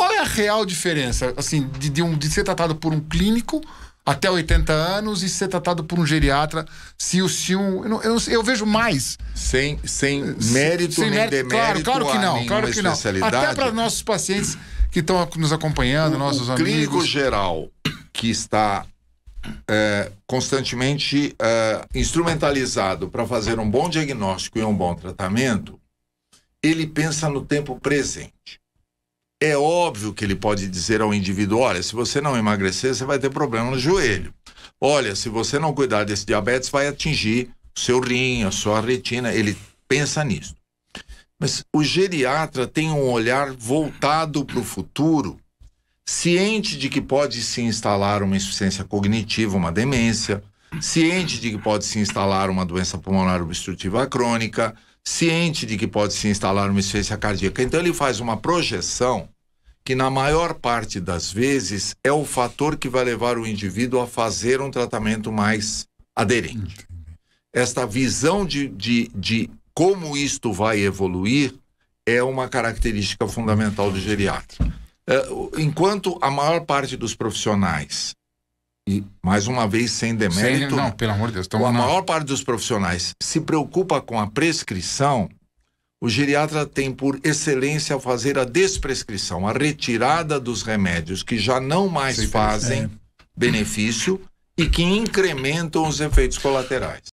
qual é a real diferença, assim, de, de, um, de ser tratado por um clínico até 80 anos e ser tratado por um geriatra se o se um, eu, eu, eu vejo mais sem sem mérito sem, sem mérito, nem demérito claro, claro que não claro que não até para nossos pacientes que estão nos acompanhando o, nossos o amigos clínico geral que está é, constantemente é, instrumentalizado para fazer um bom diagnóstico e um bom tratamento ele pensa no tempo presente é óbvio que ele pode dizer ao indivíduo: olha, se você não emagrecer, você vai ter problema no joelho. Olha, se você não cuidar desse diabetes, vai atingir seu rim, a sua retina. Ele pensa nisso. Mas o geriatra tem um olhar voltado para o futuro, ciente de que pode se instalar uma insuficiência cognitiva, uma demência, ciente de que pode se instalar uma doença pulmonar obstrutiva crônica, ciente de que pode se instalar uma insuficiência cardíaca. Então ele faz uma projeção que na maior parte das vezes é o fator que vai levar o indivíduo a fazer um tratamento mais aderente. Esta visão de, de, de como isto vai evoluir é uma característica fundamental do geriatra. É, enquanto a maior parte dos profissionais, e mais uma vez sem demérito, sem, não, pelo amor de Deus, a na... maior parte dos profissionais se preocupa com a prescrição, o geriatra tem por excelência fazer a desprescrição, a retirada dos remédios que já não mais Sim, fazem é. benefício e que incrementam os efeitos colaterais.